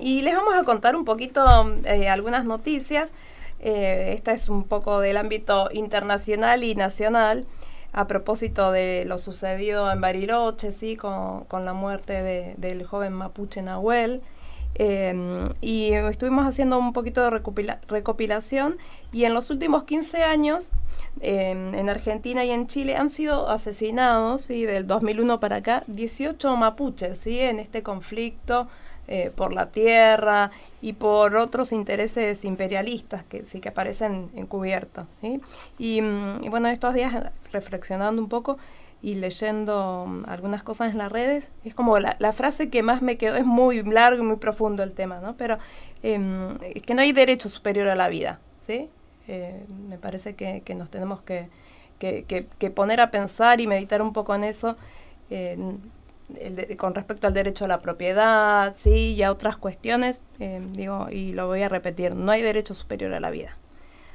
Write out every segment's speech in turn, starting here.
y les vamos a contar un poquito eh, algunas noticias. Eh, esta es un poco del ámbito internacional y nacional a propósito de lo sucedido en Bariloche, sí, con, con la muerte de, del joven mapuche Nahuel. Em, y estuvimos haciendo un poquito de recopilación y en los últimos 15 años em, en Argentina y en Chile han sido asesinados, del 2001 para acá, 18 mapuches en este conflicto eh, por la tierra y por otros intereses imperialistas que sí que aparecen encubiertos. Mm, y, bueno, estos días reflexionando un poco y leyendo mm, algunas cosas en las redes, es como la, frase que más me quedó, es muy largo y muy profundo el tema, ¿no? Pero em, es que no hay derecho superior a la vida, ¿sí? Eh, me parece que, nos tenemos que, que, que, poner a pensar y meditar un poco en eso. Eh, con respecto al derecho a la propiedad, sí, y a otras cuestiones, eh, digo, y lo voy a repetir, no hay derecho superior a la vida.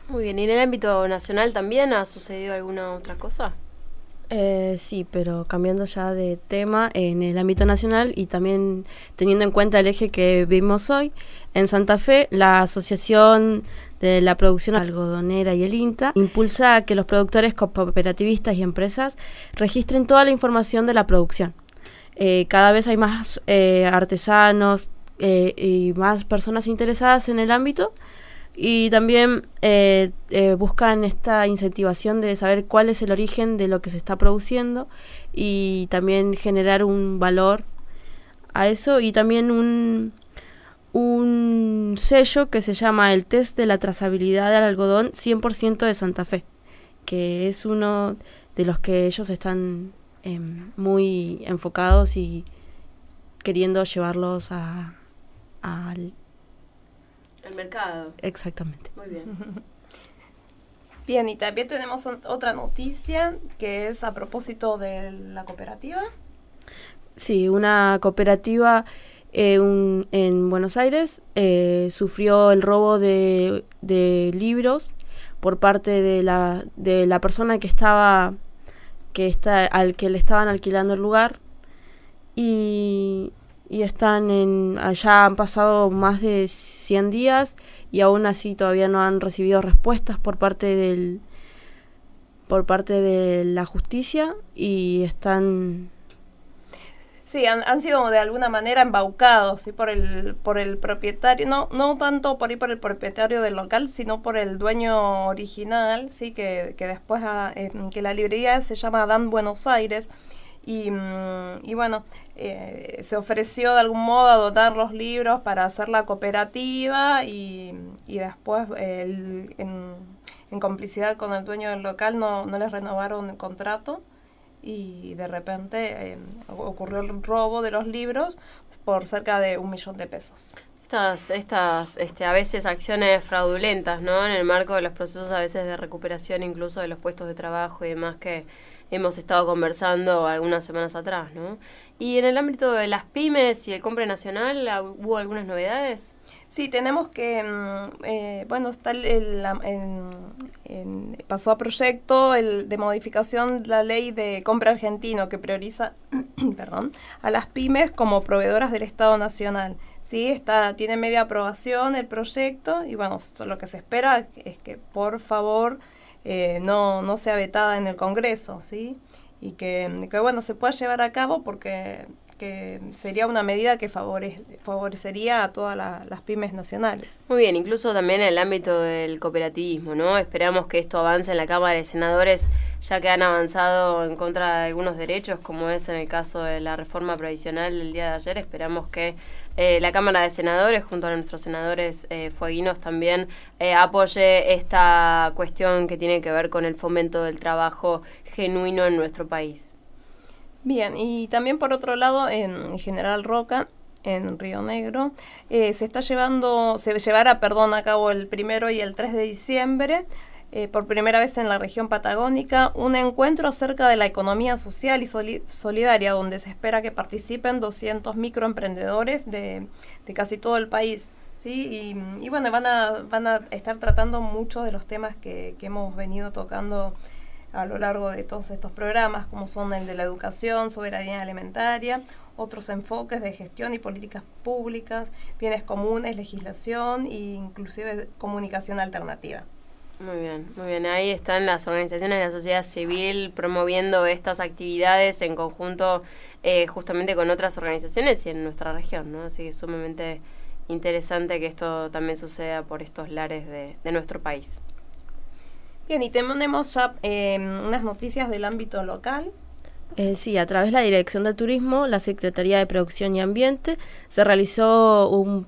Muy bien, ¿y en el ámbito nacional también ha sucedido alguna otra cosa? Eh, sí, pero cambiando ya de tema, en el ámbito nacional y también teniendo en cuenta el eje que vimos hoy, en Santa Fe la Asociación de la Producción Algodonera y el INTA impulsa a que los productores cooperativistas y empresas registren toda la información de la producción eh, cada vez hay más eh, artesanos eh, y más personas interesadas en el ámbito y también buscan esta incentivación de saber cuál es el origen de lo que se está produciendo y también generar un valor a eso y también un, un sello que se llama el test de la trazabilidad del algodón 100% de Santa Fe, que es uno de los que ellos están Em, muy enfocados y queriendo llevarlos a, al... al mercado. Exactamente. Muy bien. Bien, y también tenemos otra noticia que es a propósito de la cooperativa. Sí, una cooperativa eh, en Buenos Aires eh, sufrió el robo de, de libros por parte de la, de la persona que estaba que está, al que le estaban alquilando el lugar y, y están en, allá han pasado más de 100 días y aún así todavía no han recibido respuestas por parte del por parte de la justicia y están Sí, han, sido de alguna manera embaucados por, el, propietario, no, no tanto por, ahí por el propietario del local, sino por el dueño original, ¿sí? que, después, que la librería se llama Dan Buenos Aires. Y, mm, y, bueno, eh, se ofreció de algún modo a dotar los libros para hacer la cooperativa y, y después en, complicidad con el dueño del local no les renovaron el contrato y de repente em, ocurrió el robo de los libros por cerca de un millón de pesos. Estas, estas este, a veces acciones fraudulentas, ¿no? En el marco de los procesos a veces de recuperación incluso de los puestos de trabajo y demás que hemos estado conversando algunas semanas atrás, ¿no? Y en el ámbito de las pymes y el Compre nacional, ¿hubo algunas novedades? Sí, tenemos que, mm, eh, bueno, está el, pasó a proyecto el, de modificación la ley de compra argentino que prioriza, perdón, a las pymes como proveedoras del Estado Nacional. Sí, está, tiene media aprobación el proyecto y bueno, lo que se espera es que por favor eh, no, no sea vetada en el Congreso, ¿sí? Y que, que bueno, se pueda llevar a cabo porque sería una medida que favorecería a todas las pymes nacionales. Muy bien, incluso también en el ámbito del cooperativismo, ¿no? Esperamos que esto avance en la Cámara de Senadores, ya que han avanzado en contra de algunos derechos, como es en el caso de la reforma previsional del día de ayer. Esperamos que eh, la Cámara de Senadores, junto a nuestros senadores eh, fueguinos, también eh, apoye esta cuestión que tiene que ver con el fomento del trabajo genuino en nuestro país. Bien, y también por otro lado, en General Roca, en Río Negro, eh, se está llevando, se llevará, perdón, a cabo el primero y el 3 de diciembre. Eh, por primera vez en la región patagónica, un encuentro acerca de la economía social y solidaria, donde se espera que participen 200 microemprendedores de, casi todo el país. ¿sí? Y, bueno, van a, van a estar tratando muchos de los temas que, que hemos venido tocando a lo largo de todos estos programas, como son el de la educación, soberanía alimentaria, otros enfoques de gestión y políticas públicas, bienes comunes, legislación e inclusive comunicación alternativa. Muy bien, muy bien. Ahí están las organizaciones de la sociedad civil promoviendo estas actividades en conjunto eh, justamente con otras organizaciones y en nuestra región, ¿no? Así que es sumamente interesante que esto también suceda por estos lares de nuestro país. Bien, y tenemos ya, em, unas noticias del ámbito local. Eh, sí, a través de la Dirección de Turismo, la Secretaría de Producción y Ambiente, se realizó un,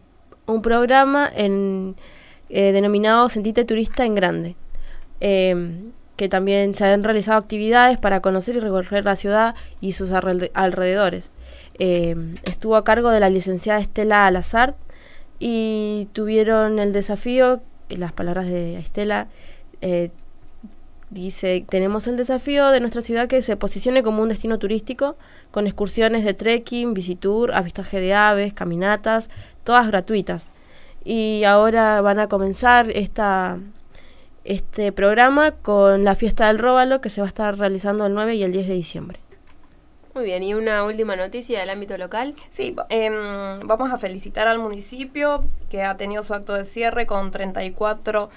programa eh, denominado Sentite Turista en Grande, em, que también se han realizado actividades para conocer y recorrer la ciudad y sus alrededores. Em, estuvo a cargo de la licenciada Estela Alazar y tuvieron el desafío, las palabras de Estela, eh, Dice, tenemos el desafío de nuestra ciudad que se posicione como un destino turístico, con excursiones de trekking, visitur, avistaje de aves, caminatas, todas gratuitas. Y ahora van a comenzar esta, este programa con la fiesta del róbalo que se va a estar realizando el 9 y el 10 de diciembre. Muy bien, y una última noticia del ámbito local. Sí, em, vamos a felicitar al municipio que ha tenido su acto de cierre con 34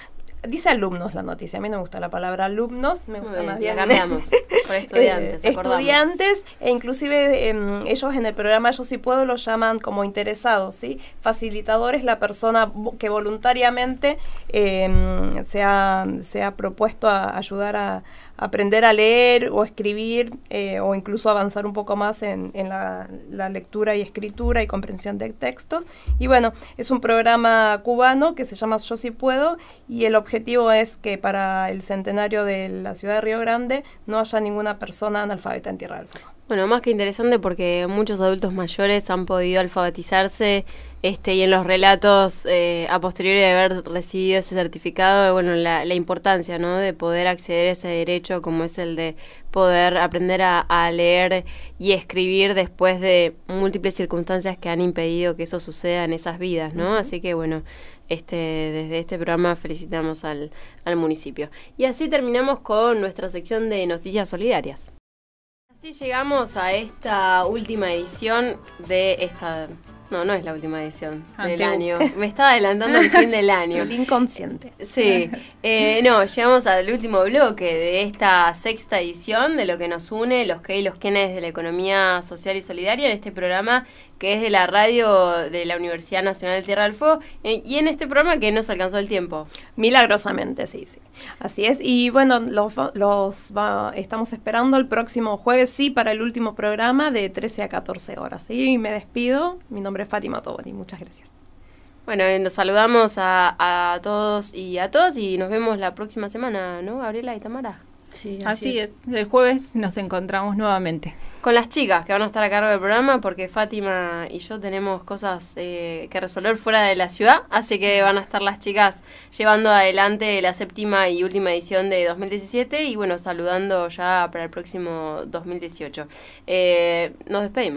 dice alumnos la noticia, a mí no me gusta la palabra alumnos, me gusta más bien. estudiantes. Eh, estudiantes, e inclusive em, ellos en el programa Yo Si puedo los llaman como interesados, ¿sí? Facilitador la persona que voluntariamente em, se, ha, propuesto a ayudar a aprender a leer o escribir eh, o incluso avanzar un poco más en, la, lectura y escritura y comprensión de textos. Y bueno, es un programa cubano que se llama Yo Si puedo y el objetivo objetivo es que para el centenario de la ciudad de Río Grande no haya ninguna persona analfabeta en Tierra del Fuego. Bueno, más que interesante porque muchos adultos mayores han podido alfabetizarse este, y en los relatos eh, a posteriori de haber recibido ese certificado, bueno, la, importancia ¿no? de poder acceder a ese derecho como es el de poder aprender a, leer y escribir después de múltiples circunstancias que han impedido que eso suceda en esas vidas, ¿no? Así que bueno, este, desde este programa felicitamos al, al municipio. Y así terminamos con nuestra sección de noticias solidarias. Así llegamos a esta última edición de esta no, no es la última edición ah, del año. Me estaba adelantando el fin del año. El inconsciente. Sí. Eh, no, llegamos al último bloque de esta sexta edición de lo que nos une, los que y los quienes de la economía social y solidaria, en este programa que es de la radio de la Universidad Nacional de Tierra del Fuego, eh, y en este programa que nos alcanzó el tiempo. Milagrosamente, sí, sí. Así es. Y bueno, los, estamos esperando el próximo jueves, sí, para el último programa de 13 a 14 horas. Sí, y me despido. Mi nombre es Fátima Tobati. Muchas gracias. Bueno, eh, nos saludamos a, todos y a todas y nos vemos la próxima semana, ¿no, Gabriela y Tamara? Sí, así, es. El jueves nos encontramos nuevamente. Con las chicas que van a estar a cargo del programa porque Fátima y yo tenemos cosas eh, que resolver fuera de la ciudad, así que van a estar las chicas llevando adelante la séptima y última edición de 2017 y bueno, saludando ya para el próximo 2018. Eh, nos despedimos.